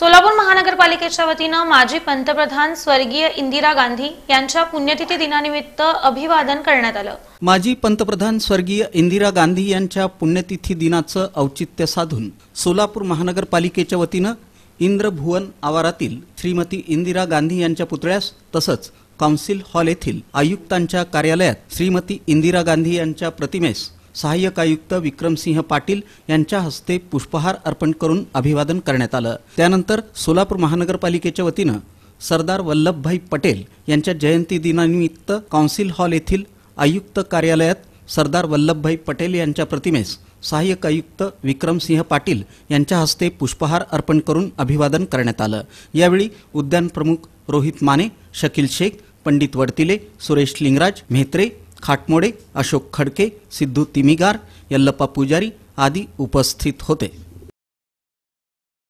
सोलापूर महानगरपालिकेच्या वतीनं माजी पंतप्रधान स्वर्गीय इंदिरा गांधी यांच्या पुण्यतिथी दिनानिमित्त अभिवादन करण्यात आलं माजी पंतप्रधान स्वर्गीय इंदिरा गांधी यांच्या पुण्यतिथी दिनाचं औचित्य साधून सोलापूर महानगरपालिकेच्या वतीनं इंद्रभुवन आवारातील श्रीमती इंदिरा गांधी यांच्या पुतळ्यास तसंच काउन्सिल हॉल येथील आयुक्तांच्या कार्यालयात श्रीमती इंदिरा गांधी यांच्या प्रतिमेस सहाय्यक आयुक्त विक्रमसिंह पाटील यांच्या हस्ते पुष्पहार अर्पण करून अभिवादन करण्यात आलं त्यानंतर सोलापूर महानगरपालिकेच्या वतीनं सरदार वल्लभभाई पटेल यांच्या जयंती दिनानिमित्त कौन्सिल हॉल येथील आयुक्त कार्यालयात सरदार वल्लभभाई पटेल यांच्या प्रतिमेस सहाय्यक आयुक्त विक्रमसिंह पाटील यांच्या हस्ते पुष्पहार अर्पण करून अभिवादन करण्यात आलं यावेळी उद्यान प्रमुख रोहित माने शकील शेख पंडित वडतिले सुरेश लिंगराज म्हेत्रे खाटमोडे अशोक खडके सिद्धू तिमिगार यल्लप्पा पुजारी आदी उपस्थित होते